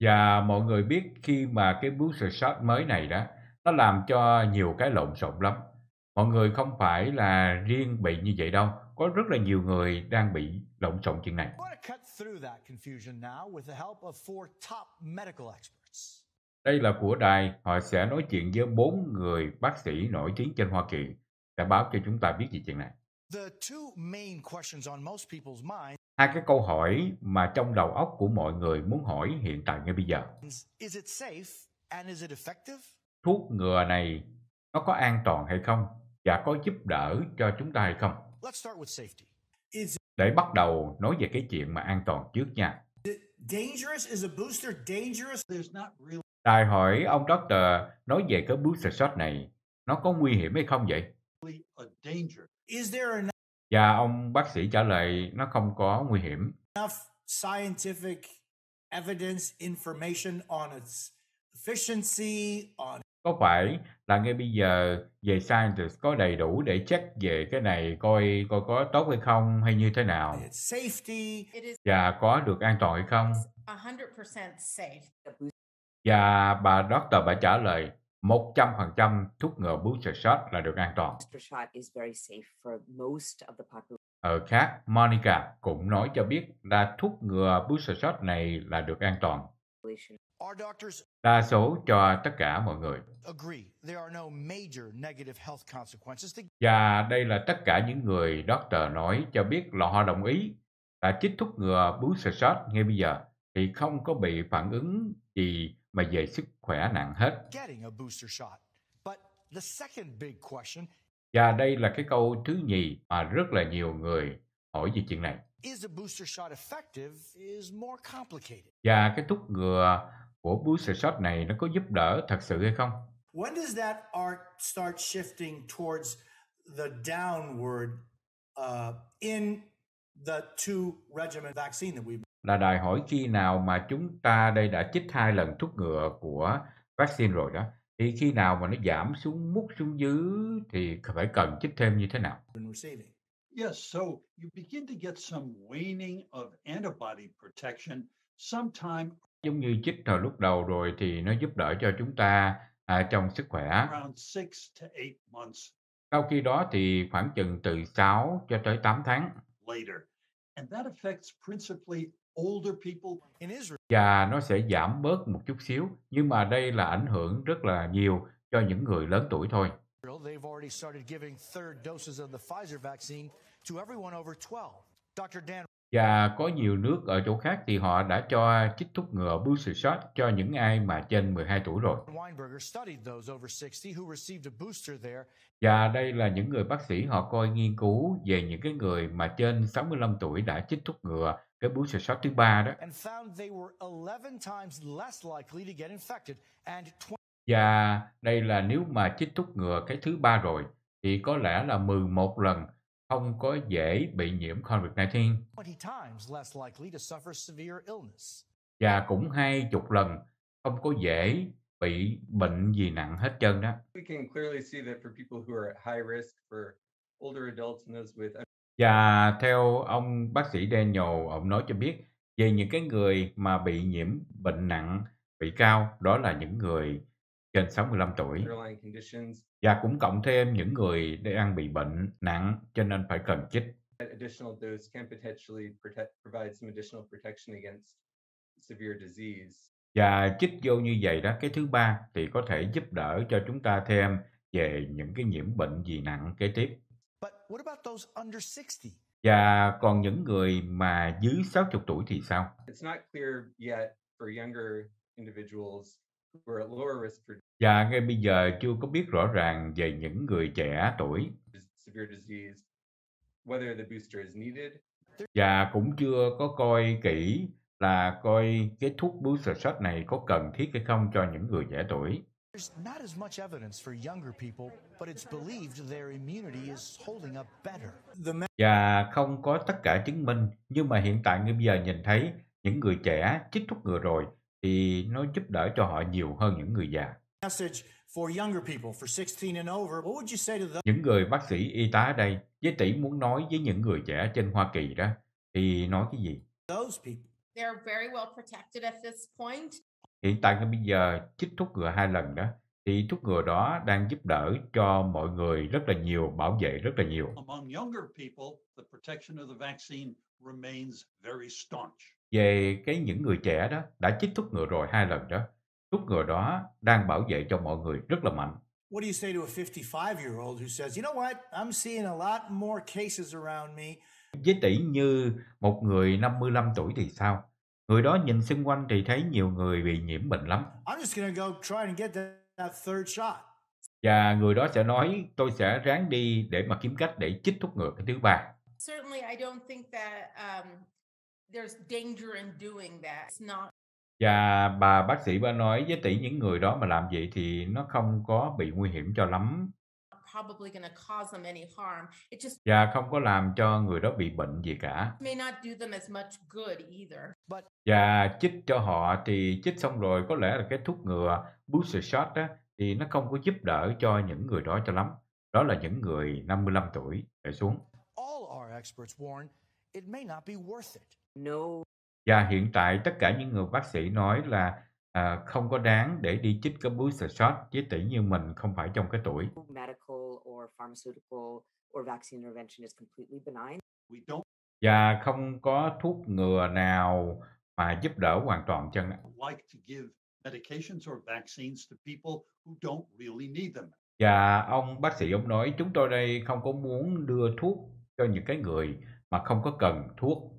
Và mọi người biết khi mà cái booster shot mới này đó, nó làm cho nhiều cái lộn xộn lắm. Mọi người không phải là riêng bị như vậy đâu. Có rất là nhiều người đang bị lộn xộn chuyện này. Đây là của đài, họ sẽ nói chuyện với bốn người bác sĩ nổi tiếng trên Hoa Kỳ đã báo cho chúng ta biết về chuyện này. The two main questions on most people's mind hai cái câu hỏi mà trong đầu óc của mọi người muốn hỏi hiện tại ngay bây giờ thuốc ngừa này nó có an toàn hay không và có giúp đỡ cho chúng ta hay không để bắt đầu nói về cái chuyện mà an toàn trước nha Tài hỏi ông doctor nói về cái booster shot này nó có nguy hiểm hay không vậy? Và ông bác sĩ trả lời nó không có nguy hiểm. Enough scientific evidence information on its efficiency on có phải là ngay bây giờ về scientist có đầy đủ để check về cái này coi coi có tốt hay không hay như thế nào và có được an toàn hay không và bà doctor bà trả lời 100% thuốc ngừa booster shot là được an toàn. Ở khác, Monica cũng nói cho biết là thuốc ngừa booster shot này là được an toàn. Đa số cho tất cả mọi người. Và đây là tất cả những người doctor nói cho biết là họ đồng ý là chích thuốc ngừa booster shot ngay bây giờ thì không có bị phản ứng gì mà về sức khỏe nặng hết. Và đây là cái câu thứ nhì mà rất là nhiều người hỏi về chuyện này. Và cái thuốc ngừa của booster shot này nó có giúp đỡ thật sự hay không? When does that arc start shifting towards the downward uh, in the two regimen vaccine that we've là đòi hỏi khi nào mà chúng ta đây đã chích hai lần thuốc ngừa của vaccine rồi đó thì khi nào mà nó giảm xuống mút xuống dưới thì phải cần chích thêm như thế nào? Yes, so you begin to get some waning of antibody protection sometime giống như chích vào lúc đầu rồi thì nó giúp đỡ cho chúng ta à, trong sức khỏe. Sau khi đó thì khoảng chừng từ 6 cho tới 8 tháng. Later. And that affects principally và nó sẽ giảm bớt một chút xíu nhưng mà đây là ảnh hưởng rất là nhiều cho những người lớn tuổi thôi và có nhiều nước ở chỗ khác thì họ đã cho chích thuốc ngừa booster shot cho những ai mà trên 12 tuổi rồi. Và đây là những người bác sĩ họ coi nghiên cứu về những cái người mà trên 65 tuổi đã chích thuốc ngừa tới buổi sờ sót thứ ba đó và đây là nếu mà chích thuốc ngừa cái thứ ba rồi thì có lẽ là 11 lần không có dễ bị nhiễm COVID-19 và cũng hai chục lần không có dễ bị bệnh gì nặng hết trơn đó. Và theo ông bác sĩ Daniel, ông nói cho biết về những cái người mà bị nhiễm bệnh nặng, bị cao, đó là những người trên 65 tuổi. Và cũng cộng thêm những người đang bị bệnh nặng cho nên phải cần chích. Và chích vô như vậy đó, cái thứ ba thì có thể giúp đỡ cho chúng ta thêm về những cái nhiễm bệnh gì nặng kế tiếp. Và còn những người mà dưới 60 tuổi thì sao? Và ngay bây giờ chưa có biết rõ ràng về những người trẻ tuổi và cũng chưa có coi kỹ là coi cái thuốc booster shot này có cần thiết hay không cho những người trẻ tuổi. There's not as much evidence for younger people, but it's believed their immunity is holding up better. Và không có tất cả chứng minh, nhưng mà hiện tại như bây giờ nhìn thấy những người trẻ chích thuốc ngừa rồi thì nó giúp đỡ cho họ nhiều hơn những người già. Những người bác sĩ y tá ở đây, với tỷ muốn nói với những người trẻ trên Hoa Kỳ đó, thì nói cái gì? hiện tại ngay bây giờ chích thuốc ngừa hai lần đó thì thuốc ngừa đó đang giúp đỡ cho mọi người rất là nhiều bảo vệ rất là nhiều về cái những người trẻ đó đã chích thuốc ngừa rồi hai lần đó thuốc ngừa đó đang bảo vệ cho mọi người rất là mạnh What do you say to a 55 year old who says, you know what, I'm seeing a lot more cases around me? Với tỷ như một người 55 tuổi thì sao? Người đó nhìn xung quanh thì thấy nhiều người bị nhiễm bệnh lắm. Và người đó sẽ nói tôi sẽ ráng đi để mà kiếm cách để chích thuốc ngừa cái thứ ba. Um, Và bà bác sĩ bà nói với tỷ những người đó mà làm vậy thì nó không có bị nguy hiểm cho lắm probably going to cause them any harm. It just Dạ không có làm cho người đó bị bệnh gì cả. may not do them as much good either. But Dạ chích cho họ thì chích xong rồi có lẽ là cái thuốc ngừa booster shot đó thì nó không có giúp đỡ cho những người đó cho lắm. Đó là những người 55 tuổi trở xuống. all our experts warn it may not be worth it. No. Và dạ, hiện tại tất cả những người bác sĩ nói là à, không có đáng để đi chích cái booster shot với tỷ như mình không phải trong cái tuổi. Và không có thuốc ngừa nào mà giúp đỡ hoàn toàn chân. Và ông bác sĩ ông nói chúng tôi đây không có muốn đưa thuốc cho những cái người mà không có cần thuốc